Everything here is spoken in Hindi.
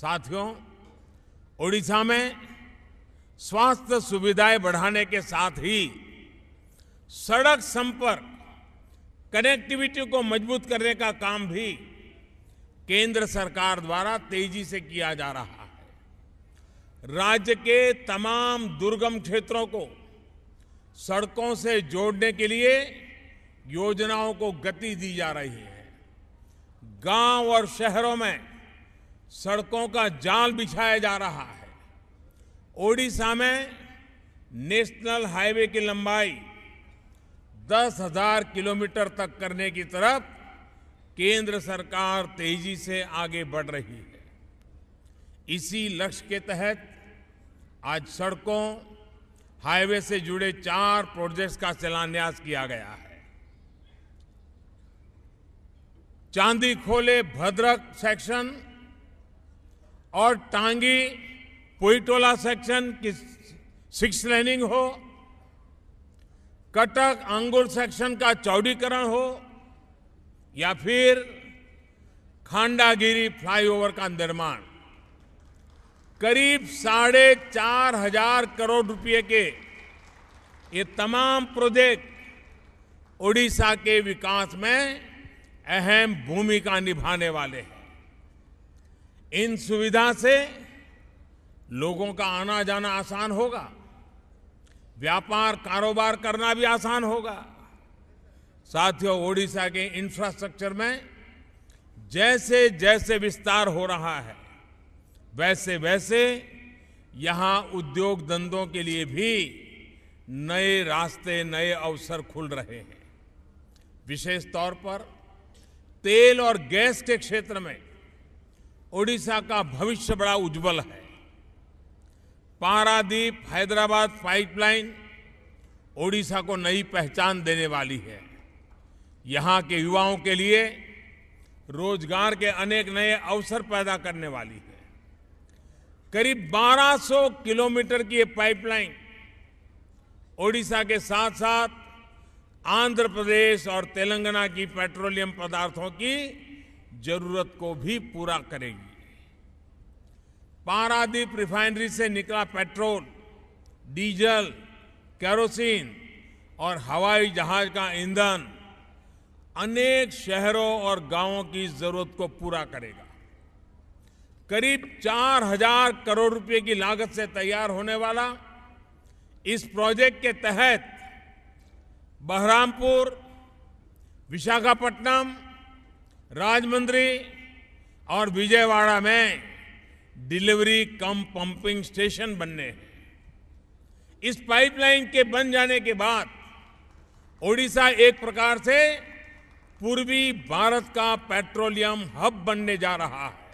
साथियों ओडिशा में स्वास्थ्य सुविधाएं बढ़ाने के साथ ही सड़क संपर्क कनेक्टिविटी को मजबूत करने का काम भी केंद्र सरकार द्वारा तेजी से किया जा रहा है राज्य के तमाम दुर्गम क्षेत्रों को सड़कों से जोड़ने के लिए योजनाओं को गति दी जा रही है गांव और शहरों में सड़कों का जाल बिछाया जा रहा है ओडिशा में नेशनल हाईवे की लंबाई दस हजार किलोमीटर तक करने की तरफ केंद्र सरकार तेजी से आगे बढ़ रही है इसी लक्ष्य के तहत आज सड़कों हाईवे से जुड़े चार प्रोजेक्ट्स का शिलान्यास किया गया है चांदी खोले भद्रक सेक्शन और टांगी पुईटोला सेक्शन की सिक्स लेनिंग हो कटक अंगुर सेक्शन का चौड़ीकरण हो या फिर खांडागिरी फ्लाईओवर का निर्माण करीब साढ़े चार हजार करोड़ रुपए के ये तमाम प्रोजेक्ट ओडिशा के विकास में अहम भूमिका निभाने वाले हैं इन सुविधा से लोगों का आना जाना आसान होगा व्यापार कारोबार करना भी आसान होगा साथियों ओडिशा के इंफ्रास्ट्रक्चर में जैसे जैसे विस्तार हो रहा है वैसे वैसे यहां उद्योग धंधों के लिए भी नए रास्ते नए अवसर खुल रहे हैं विशेष तौर पर तेल और गैस के क्षेत्र में ओडिशा का भविष्य बड़ा उज्जवल है पारादीप हैदराबाद पाइपलाइन ओडिशा को नई पहचान देने वाली है यहाँ के युवाओं के लिए रोजगार के अनेक नए अवसर पैदा करने वाली है करीब 1200 किलोमीटर की ये पाइपलाइन ओडिशा के साथ साथ आंध्र प्रदेश और तेलंगाना की पेट्रोलियम पदार्थों की जरूरत को भी पूरा करेगी पारादीप रिफाइनरी से निकला पेट्रोल डीजल केरोसिन और हवाई जहाज का ईंधन अनेक शहरों और गांवों की जरूरत को पूरा करेगा करीब चार हजार करोड़ रुपए की लागत से तैयार होने वाला इस प्रोजेक्ट के तहत बहरामपुर विशाखापट्टनम राजमंद्री और विजयवाड़ा में डिलीवरी कम पंपिंग स्टेशन बनने हैं इस पाइपलाइन के बन जाने के बाद ओडिशा एक प्रकार से पूर्वी भारत का पेट्रोलियम हब बनने जा रहा है